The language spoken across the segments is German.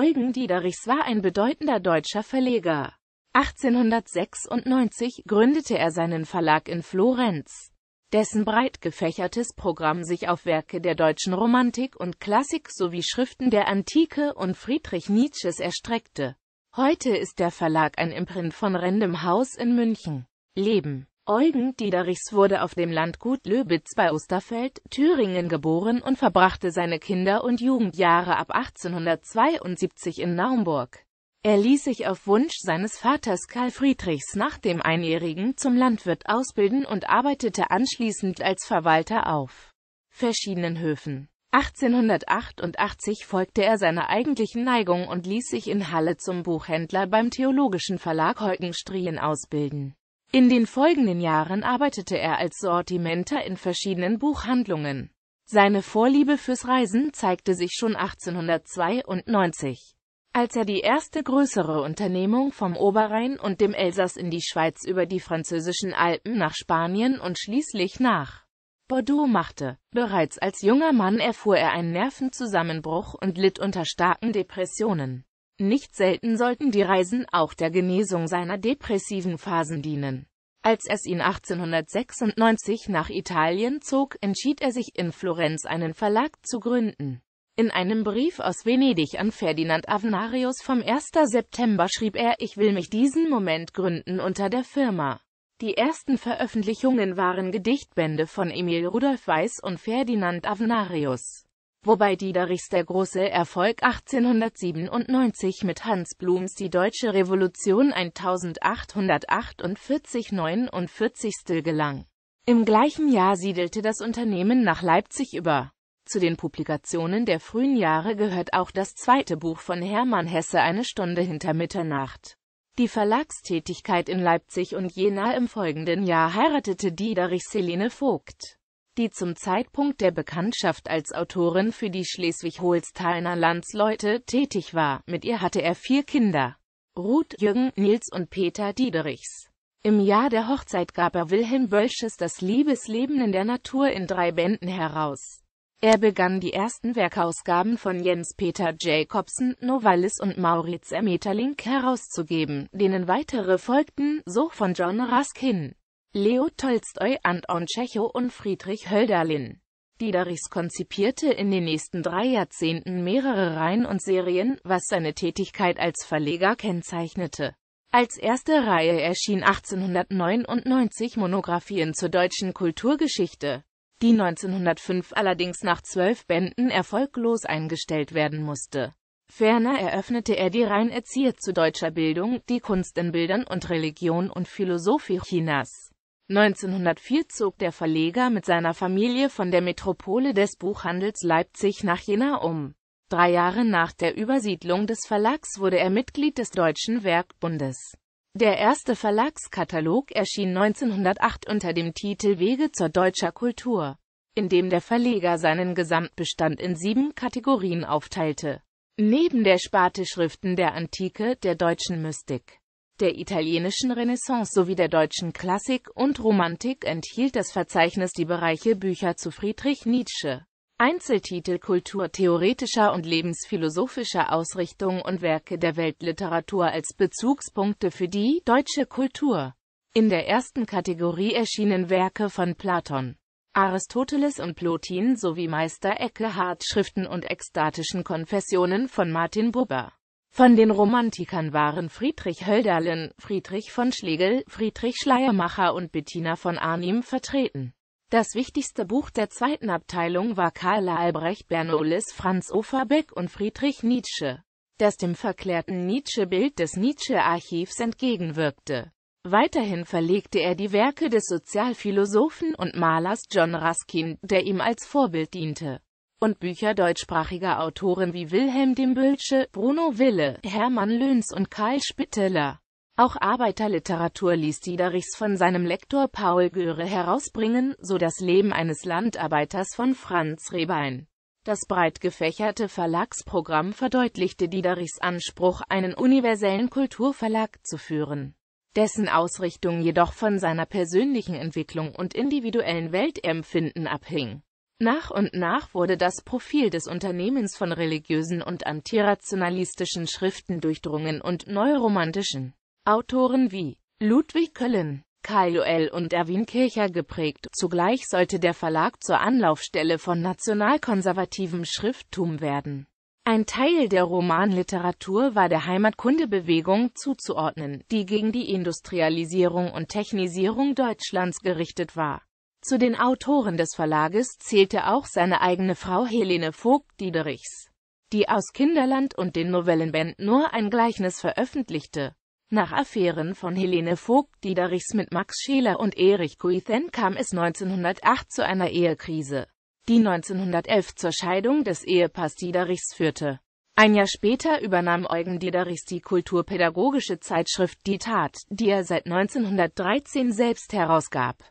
Eugen Diederichs war ein bedeutender deutscher Verleger. 1896 gründete er seinen Verlag in Florenz, dessen breit gefächertes Programm sich auf Werke der deutschen Romantik und Klassik sowie Schriften der Antike und Friedrich Nietzsches erstreckte. Heute ist der Verlag ein Imprint von Random House in München. Leben Eugen Diederichs wurde auf dem Landgut Löbitz bei Osterfeld, Thüringen geboren und verbrachte seine Kinder- und Jugendjahre ab 1872 in Naumburg. Er ließ sich auf Wunsch seines Vaters Karl Friedrichs nach dem Einjährigen zum Landwirt ausbilden und arbeitete anschließend als Verwalter auf verschiedenen Höfen. 1888 folgte er seiner eigentlichen Neigung und ließ sich in Halle zum Buchhändler beim Theologischen Verlag Holgenstrien ausbilden. In den folgenden Jahren arbeitete er als Sortimenter in verschiedenen Buchhandlungen. Seine Vorliebe fürs Reisen zeigte sich schon 1892, als er die erste größere Unternehmung vom Oberrhein und dem Elsass in die Schweiz über die französischen Alpen nach Spanien und schließlich nach Bordeaux machte. Bereits als junger Mann erfuhr er einen Nervenzusammenbruch und litt unter starken Depressionen. Nicht selten sollten die Reisen auch der Genesung seiner depressiven Phasen dienen. Als es ihn 1896 nach Italien zog, entschied er sich in Florenz einen Verlag zu gründen. In einem Brief aus Venedig an Ferdinand Avenarius vom 1. September schrieb er, ich will mich diesen Moment gründen unter der Firma. Die ersten Veröffentlichungen waren Gedichtbände von Emil Rudolf Weiß und Ferdinand Avenarius wobei Diederichs der große Erfolg 1897 mit Hans Blums Die Deutsche Revolution 1848-49 gelang. Im gleichen Jahr siedelte das Unternehmen nach Leipzig über. Zu den Publikationen der frühen Jahre gehört auch das zweite Buch von Hermann Hesse Eine Stunde hinter Mitternacht. Die Verlagstätigkeit in Leipzig und Jena im folgenden Jahr heiratete Diederich Selene Vogt die zum Zeitpunkt der Bekanntschaft als Autorin für die Schleswig-Holsteiner Landsleute tätig war. Mit ihr hatte er vier Kinder. Ruth, Jürgen, Nils und Peter Diederichs. Im Jahr der Hochzeit gab er Wilhelm Bölsches das Liebesleben in der Natur in drei Bänden heraus. Er begann die ersten Werkausgaben von Jens-Peter Jacobsen, Novalis und Maurits Emeterlink herauszugeben, denen weitere folgten, so von John Ruskin. Leo Tolstoi, Anton Tschechow und Friedrich Hölderlin. Diederichs konzipierte in den nächsten drei Jahrzehnten mehrere Reihen und Serien, was seine Tätigkeit als Verleger kennzeichnete. Als erste Reihe erschien 1899 Monographien zur deutschen Kulturgeschichte, die 1905 allerdings nach zwölf Bänden erfolglos eingestellt werden musste. Ferner eröffnete er die Reihen Erzieher zu deutscher Bildung, die Kunst in Bildern und Religion und Philosophie Chinas. 1904 zog der Verleger mit seiner Familie von der Metropole des Buchhandels Leipzig nach Jena um. Drei Jahre nach der Übersiedlung des Verlags wurde er Mitglied des Deutschen Werkbundes. Der erste Verlagskatalog erschien 1908 unter dem Titel Wege zur deutscher Kultur, in dem der Verleger seinen Gesamtbestand in sieben Kategorien aufteilte. Neben der Sparte Schriften der Antike, der deutschen Mystik, der italienischen Renaissance sowie der deutschen Klassik und Romantik enthielt das Verzeichnis die Bereiche Bücher zu Friedrich Nietzsche, Einzeltitel Kultur theoretischer und lebensphilosophischer Ausrichtung und Werke der Weltliteratur als Bezugspunkte für die deutsche Kultur. In der ersten Kategorie erschienen Werke von Platon, Aristoteles und Plotin sowie Meister Eckehard Schriften und ekstatischen Konfessionen von Martin Buber. Von den Romantikern waren Friedrich Hölderlin, Friedrich von Schlegel, Friedrich Schleiermacher und Bettina von Arnim vertreten. Das wichtigste Buch der zweiten Abteilung war Karl Albrecht Bernoullis, Franz Oferbeck und Friedrich Nietzsche, das dem verklärten Nietzsche-Bild des Nietzsche-Archivs entgegenwirkte. Weiterhin verlegte er die Werke des Sozialphilosophen und Malers John Ruskin, der ihm als Vorbild diente und Bücher deutschsprachiger Autoren wie Wilhelm Dimbölsche, Bruno Wille, Hermann Löns und Karl Spitteler. Auch Arbeiterliteratur ließ Diederichs von seinem Lektor Paul Göre herausbringen, so das Leben eines Landarbeiters von Franz Rehbein. Das breit gefächerte Verlagsprogramm verdeutlichte Diederichs Anspruch, einen universellen Kulturverlag zu führen, dessen Ausrichtung jedoch von seiner persönlichen Entwicklung und individuellen Weltempfinden abhing. Nach und nach wurde das Profil des Unternehmens von religiösen und antirationalistischen Schriften durchdrungen und neuromantischen Autoren wie Ludwig Köllen, Karl Joel und Erwin Kircher geprägt. Zugleich sollte der Verlag zur Anlaufstelle von nationalkonservativem Schrifttum werden. Ein Teil der Romanliteratur war der Heimatkundebewegung zuzuordnen, die gegen die Industrialisierung und Technisierung Deutschlands gerichtet war. Zu den Autoren des Verlages zählte auch seine eigene Frau Helene Vogt-Diederichs, die aus Kinderland und den Novellenband Nur ein Gleichnis veröffentlichte. Nach Affären von Helene Vogt-Diederichs mit Max Scheler und Erich Kuithen kam es 1908 zu einer Ehekrise, die 1911 zur Scheidung des Ehepaars Diederichs führte. Ein Jahr später übernahm Eugen Diederichs die kulturpädagogische Zeitschrift Die Tat, die er seit 1913 selbst herausgab.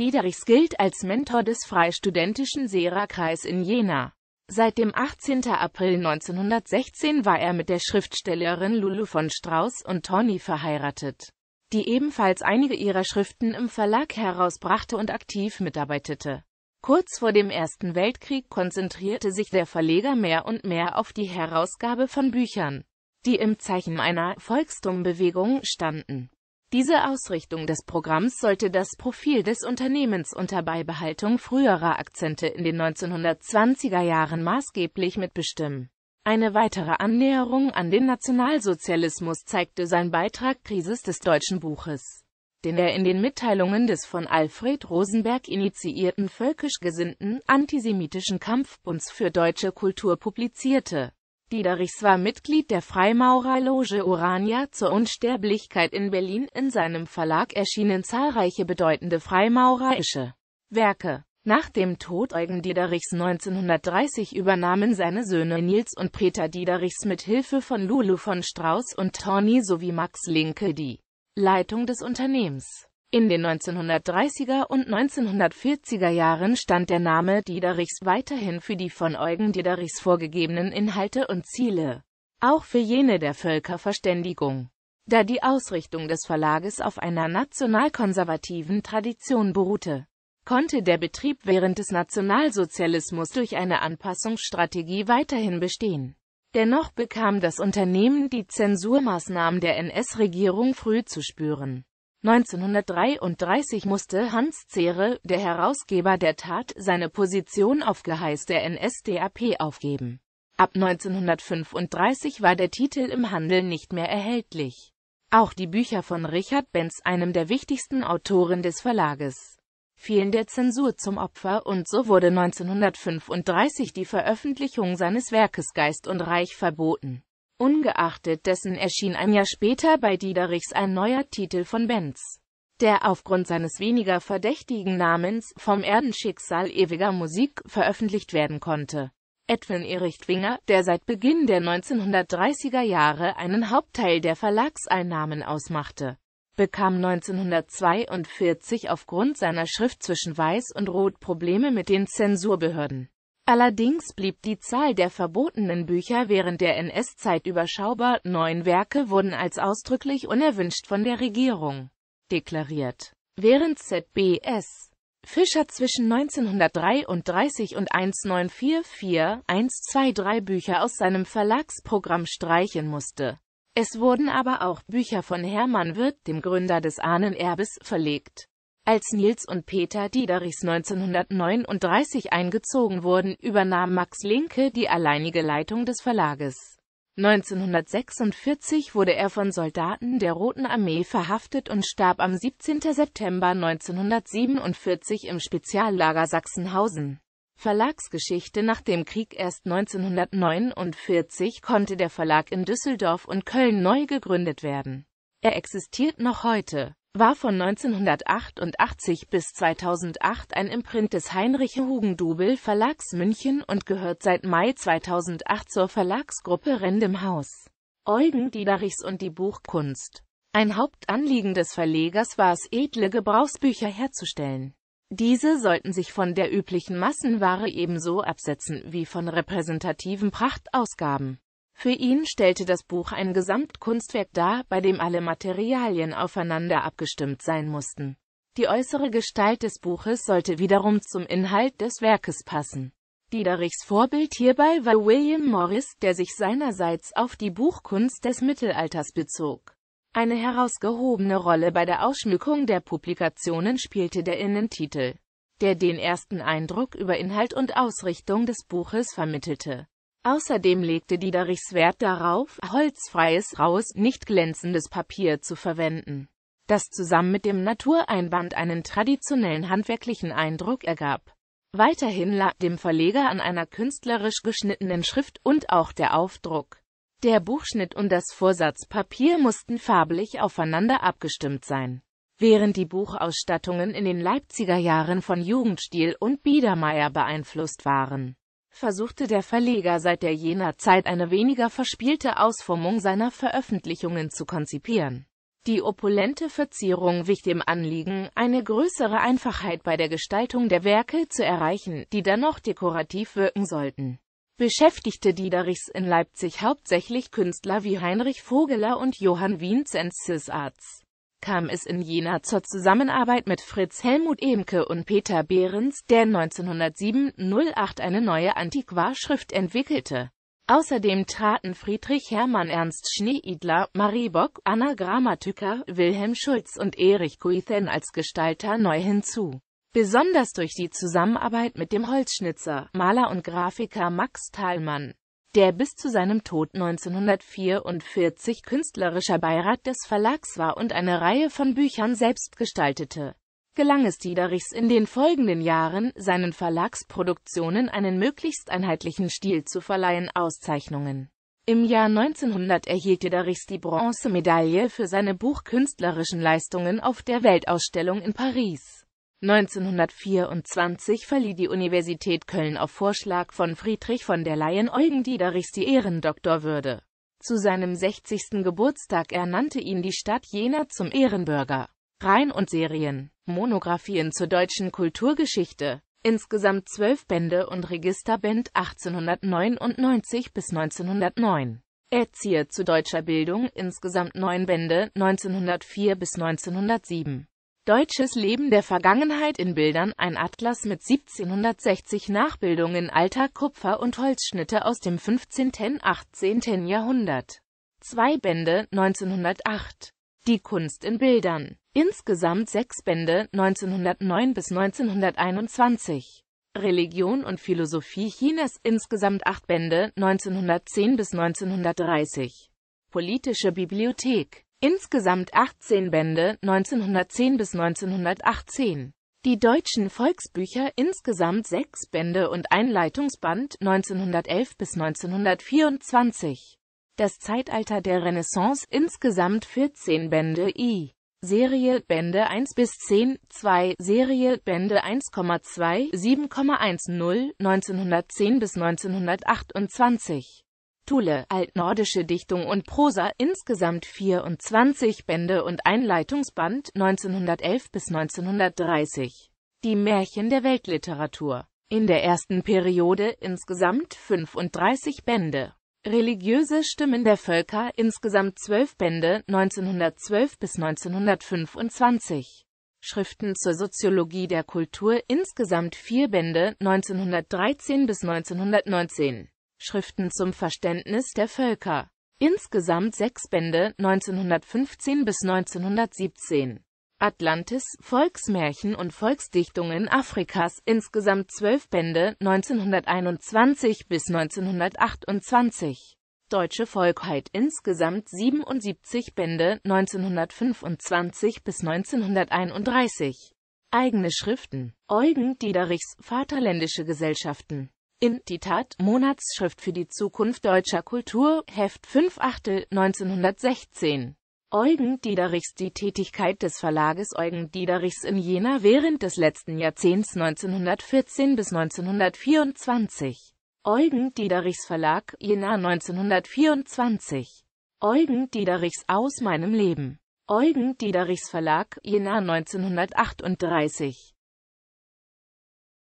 Diederichs gilt als Mentor des freistudentischen Sera-Kreis in Jena. Seit dem 18. April 1916 war er mit der Schriftstellerin Lulu von Strauß und Toni verheiratet, die ebenfalls einige ihrer Schriften im Verlag herausbrachte und aktiv mitarbeitete. Kurz vor dem Ersten Weltkrieg konzentrierte sich der Verleger mehr und mehr auf die Herausgabe von Büchern, die im Zeichen einer Volkstumbewegung standen. Diese Ausrichtung des Programms sollte das Profil des Unternehmens unter Beibehaltung früherer Akzente in den 1920er Jahren maßgeblich mitbestimmen. Eine weitere Annäherung an den Nationalsozialismus zeigte sein Beitrag Krisis des deutschen Buches, den er in den Mitteilungen des von Alfred Rosenberg initiierten völkisch gesinnten antisemitischen Kampfbunds für deutsche Kultur publizierte Diederichs war Mitglied der Freimaurerloge Urania zur Unsterblichkeit in Berlin, in seinem Verlag erschienen zahlreiche bedeutende freimaurerische Werke. Nach dem Tod Eugen Diederichs 1930 übernahmen seine Söhne Nils und Peter Diederichs mit Hilfe von Lulu von Strauß und Tony sowie Max Linke die Leitung des Unternehmens. In den 1930er und 1940er Jahren stand der Name Diederichs weiterhin für die von Eugen Diederichs vorgegebenen Inhalte und Ziele, auch für jene der Völkerverständigung. Da die Ausrichtung des Verlages auf einer nationalkonservativen Tradition beruhte, konnte der Betrieb während des Nationalsozialismus durch eine Anpassungsstrategie weiterhin bestehen. Dennoch bekam das Unternehmen die Zensurmaßnahmen der NS-Regierung früh zu spüren. 1933 musste Hans Zehre, der Herausgeber der Tat, seine Position auf Geheiß der NSDAP aufgeben. Ab 1935 war der Titel im Handel nicht mehr erhältlich. Auch die Bücher von Richard Benz, einem der wichtigsten Autoren des Verlages, fielen der Zensur zum Opfer und so wurde 1935 die Veröffentlichung seines Werkes Geist und Reich verboten. Ungeachtet dessen erschien ein Jahr später bei Diederichs ein neuer Titel von Benz, der aufgrund seines weniger verdächtigen Namens vom Erdenschicksal ewiger Musik veröffentlicht werden konnte. Edwin Erich Twinger, der seit Beginn der 1930er Jahre einen Hauptteil der Verlagseinnahmen ausmachte, bekam 1942 aufgrund seiner Schrift zwischen Weiß und Rot Probleme mit den Zensurbehörden Allerdings blieb die Zahl der verbotenen Bücher während der NS-Zeit überschaubar, neun Werke wurden als ausdrücklich unerwünscht von der Regierung deklariert. Während ZBS Fischer zwischen 1933 und 1944 123 Bücher aus seinem Verlagsprogramm streichen musste. Es wurden aber auch Bücher von Hermann Wirth, dem Gründer des Ahnenerbes, verlegt. Als Nils und Peter Diederichs 1939 eingezogen wurden, übernahm Max Linke die alleinige Leitung des Verlages. 1946 wurde er von Soldaten der Roten Armee verhaftet und starb am 17. September 1947 im Speziallager Sachsenhausen. Verlagsgeschichte Nach dem Krieg erst 1949 konnte der Verlag in Düsseldorf und Köln neu gegründet werden. Er existiert noch heute war von 1988 bis 2008 ein Imprint des Heinrich Hugendubel Verlags München und gehört seit Mai 2008 zur Verlagsgruppe Random House. Eugen Diederichs und die Buchkunst. Ein Hauptanliegen des Verlegers war es, edle Gebrauchsbücher herzustellen. Diese sollten sich von der üblichen Massenware ebenso absetzen wie von repräsentativen Prachtausgaben. Für ihn stellte das Buch ein Gesamtkunstwerk dar, bei dem alle Materialien aufeinander abgestimmt sein mussten. Die äußere Gestalt des Buches sollte wiederum zum Inhalt des Werkes passen. Diederichs Vorbild hierbei war William Morris, der sich seinerseits auf die Buchkunst des Mittelalters bezog. Eine herausgehobene Rolle bei der Ausschmückung der Publikationen spielte der Innentitel, der den ersten Eindruck über Inhalt und Ausrichtung des Buches vermittelte. Außerdem legte Diederichs Wert darauf, holzfreies, raues, nicht glänzendes Papier zu verwenden, das zusammen mit dem Natureinband einen traditionellen handwerklichen Eindruck ergab. Weiterhin lag dem Verleger an einer künstlerisch geschnittenen Schrift und auch der Aufdruck. Der Buchschnitt und das Vorsatzpapier mussten farblich aufeinander abgestimmt sein. Während die Buchausstattungen in den Leipziger Jahren von Jugendstil und Biedermeier beeinflusst waren, versuchte der Verleger seit der jener Zeit eine weniger verspielte Ausformung seiner Veröffentlichungen zu konzipieren. Die opulente Verzierung wich dem Anliegen, eine größere Einfachheit bei der Gestaltung der Werke zu erreichen, die dennoch dekorativ wirken sollten. Beschäftigte Diederichs in Leipzig hauptsächlich Künstler wie Heinrich Vogeler und Johann Wien Sissarts kam es in Jena zur Zusammenarbeit mit Fritz Helmut Ehmke und Peter Behrens, der 1907-08 eine neue Antiquarschrift entwickelte. Außerdem traten Friedrich Hermann Ernst Schneeidler, Marie Bock, Anna Grammatiker, Wilhelm Schulz und Erich Kuithen als Gestalter neu hinzu. Besonders durch die Zusammenarbeit mit dem Holzschnitzer, Maler und Grafiker Max Thalmann der bis zu seinem Tod 1944 künstlerischer Beirat des Verlags war und eine Reihe von Büchern selbst gestaltete, gelang es Diederichs in den folgenden Jahren, seinen Verlagsproduktionen einen möglichst einheitlichen Stil zu verleihen, Auszeichnungen. Im Jahr 1900 erhielt Diederichs die Bronzemedaille für seine buchkünstlerischen Leistungen auf der Weltausstellung in Paris. 1924 verlieh die Universität Köln auf Vorschlag von Friedrich von der Leyen Eugen Diederichs die Ehrendoktorwürde. Zu seinem 60. Geburtstag ernannte ihn die Stadt Jena zum Ehrenbürger. Reihen und Serien, Monographien zur deutschen Kulturgeschichte, insgesamt zwölf Bände und Registerband 1899 bis 1909. Erzieher zu deutscher Bildung, insgesamt neun Bände, 1904 bis 1907. Deutsches Leben der Vergangenheit in Bildern, ein Atlas mit 1760 Nachbildungen alter Kupfer- und Holzschnitte aus dem 15./18. Jahrhundert. Zwei Bände, 1908. Die Kunst in Bildern. Insgesamt sechs Bände, 1909 bis 1921. Religion und Philosophie Chinas. Insgesamt acht Bände, 1910 bis 1930. Politische Bibliothek Insgesamt 18 Bände 1910 bis 1918. Die deutschen Volksbücher insgesamt 6 Bände und Einleitungsband 1911 bis 1924. Das Zeitalter der Renaissance insgesamt 14 Bände I. Serie Bände 1 bis 10, 2 Serie Bände 1,2 7,10 1910 bis 1928 Thule, altnordische Dichtung und Prosa, insgesamt 24 Bände und Einleitungsband 1911 bis 1930. Die Märchen der Weltliteratur. In der ersten Periode insgesamt 35 Bände. Religiöse Stimmen der Völker, insgesamt 12 Bände 1912 bis 1925. Schriften zur Soziologie der Kultur, insgesamt 4 Bände 1913 bis 1919. Schriften zum Verständnis der Völker. Insgesamt sechs Bände, 1915 bis 1917. Atlantis, Volksmärchen und Volksdichtungen Afrikas, insgesamt zwölf Bände, 1921 bis 1928. Deutsche Volkheit, insgesamt 77 Bände, 1925 bis 1931. Eigene Schriften. Eugen Diederichs Vaterländische Gesellschaften. In die Tat Monatsschrift für die Zukunft deutscher Kultur, Heft 5 Achtel 1916. Eugen Diederichs Die Tätigkeit des Verlages Eugen Diederichs in Jena während des letzten Jahrzehnts 1914 bis 1924. Eugen Diederichs Verlag, Jena 1924. Eugen Diederichs Aus meinem Leben. Eugen Diederichs Verlag, Jena 1938.